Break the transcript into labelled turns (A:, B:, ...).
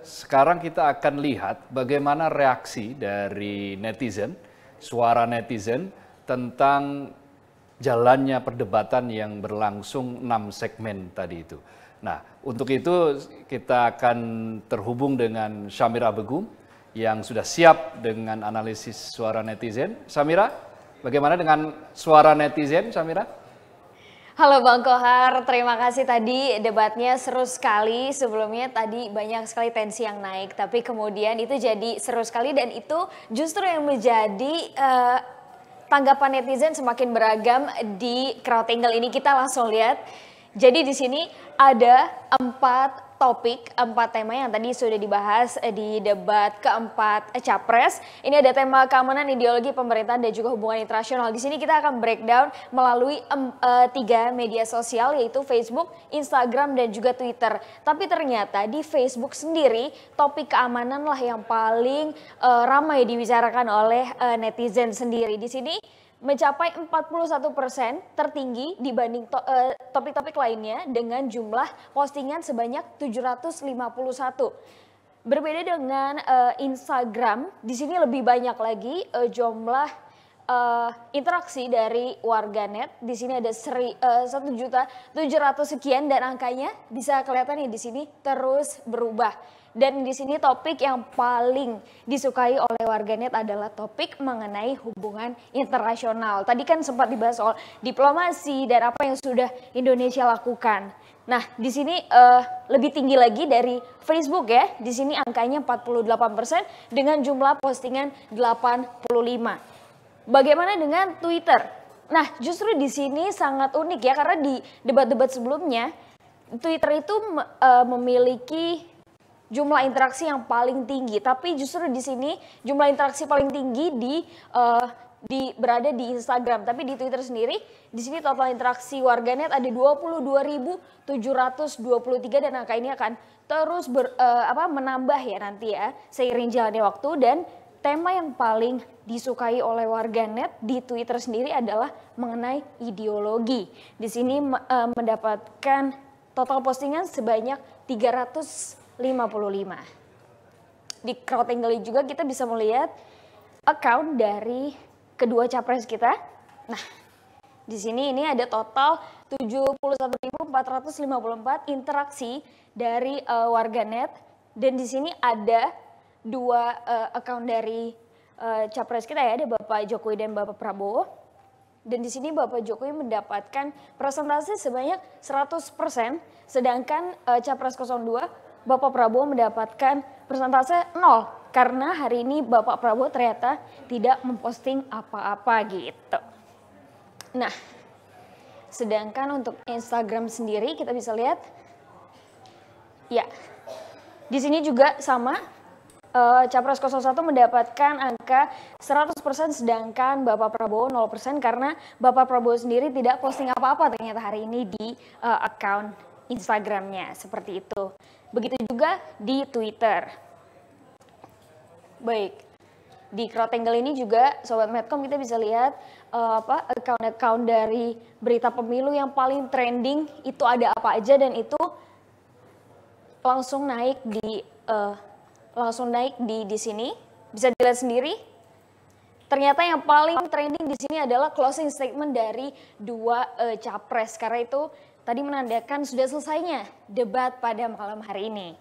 A: Sekarang kita akan lihat bagaimana reaksi dari netizen, suara netizen tentang jalannya perdebatan yang berlangsung enam segmen tadi itu. Nah, untuk itu kita akan terhubung dengan Syamira Begum yang sudah siap dengan analisis suara netizen. Samira, bagaimana dengan suara netizen, Samira?
B: Halo Bang Kohar, terima kasih tadi debatnya seru sekali. Sebelumnya tadi banyak sekali tensi yang naik, tapi kemudian itu jadi seru sekali dan itu justru yang menjadi uh, tanggapan netizen semakin beragam di crowd angle ini. Kita langsung lihat. Jadi di sini ada empat topik empat tema yang tadi sudah dibahas eh, di debat keempat eh, capres. Ini ada tema keamanan, ideologi, pemerintahan dan juga hubungan internasional. Di sini kita akan breakdown melalui um, uh, tiga media sosial yaitu Facebook, Instagram dan juga Twitter. Tapi ternyata di Facebook sendiri topik keamanan lah yang paling uh, ramai dibicarakan oleh uh, netizen sendiri. Di sini mencapai 41 persen tertinggi dibanding to, eh, topik-topik lainnya dengan jumlah postingan sebanyak 751. Berbeda dengan uh, Instagram, di sini lebih banyak lagi uh, jumlah uh, interaksi dari warganet. Di sini ada seri, uh, eh, 1 juta 700 sekian dan angkanya bisa kelihatan nih di sini terus berubah. Dan di sini topik yang paling disukai oleh warganet adalah topik mengenai hubungan internasional. Tadi kan sempat dibahas soal diplomasi dan apa yang sudah Indonesia lakukan. Nah, di sini uh, lebih tinggi lagi dari Facebook ya. Di sini angkanya 48% dengan jumlah postingan 85. Bagaimana dengan Twitter? Nah, justru di sini sangat unik ya karena di debat-debat sebelumnya Twitter itu uh, memiliki jumlah interaksi yang paling tinggi, tapi justru di sini jumlah interaksi paling tinggi di uh, di berada di Instagram, tapi di Twitter sendiri di sini total interaksi warganet ada 22.723 dan angka ini akan terus ber, uh, apa menambah ya nanti ya seiring jalannya waktu dan tema yang paling disukai oleh warganet di Twitter sendiri adalah mengenai ideologi. Di sini uh, mendapatkan total postingan sebanyak 355. Di crowding kali juga kita bisa melihat account dari kedua capres kita. Nah, di sini ini ada total 71.454 interaksi dari uh, warganet dan di sini ada dua uh, account dari uh, capres kita ya, ada Bapak Jokowi dan Bapak Prabowo. Dan di sini Bapak Jokowi mendapatkan presentasi sebanyak 100%, sedangkan uh, capres 02 Bapak Prabowo mendapatkan presentasi 0 karena hari ini Bapak Prabowo ternyata tidak memposting apa-apa gitu. Nah, sedangkan untuk Instagram sendiri kita bisa lihat ya. Di sini juga sama uh, Capres 01 mendapatkan angka 100% sedangkan Bapak Prabowo 0% karena Bapak Prabowo sendiri tidak posting apa-apa ternyata hari ini di uh, account Instagramnya seperti itu. Begitu juga di Twitter. Baik, di Krotengel ini juga sobat Medcom kita bisa lihat uh, apa account-account dari berita pemilu yang paling trending itu ada apa aja dan itu langsung naik di uh, langsung naik di di sini. Bisa dilihat sendiri. Ternyata yang paling trending di sini adalah closing statement dari dua uh, capres karena itu tadi menandakan sudah selesainya debat pada malam hari ini.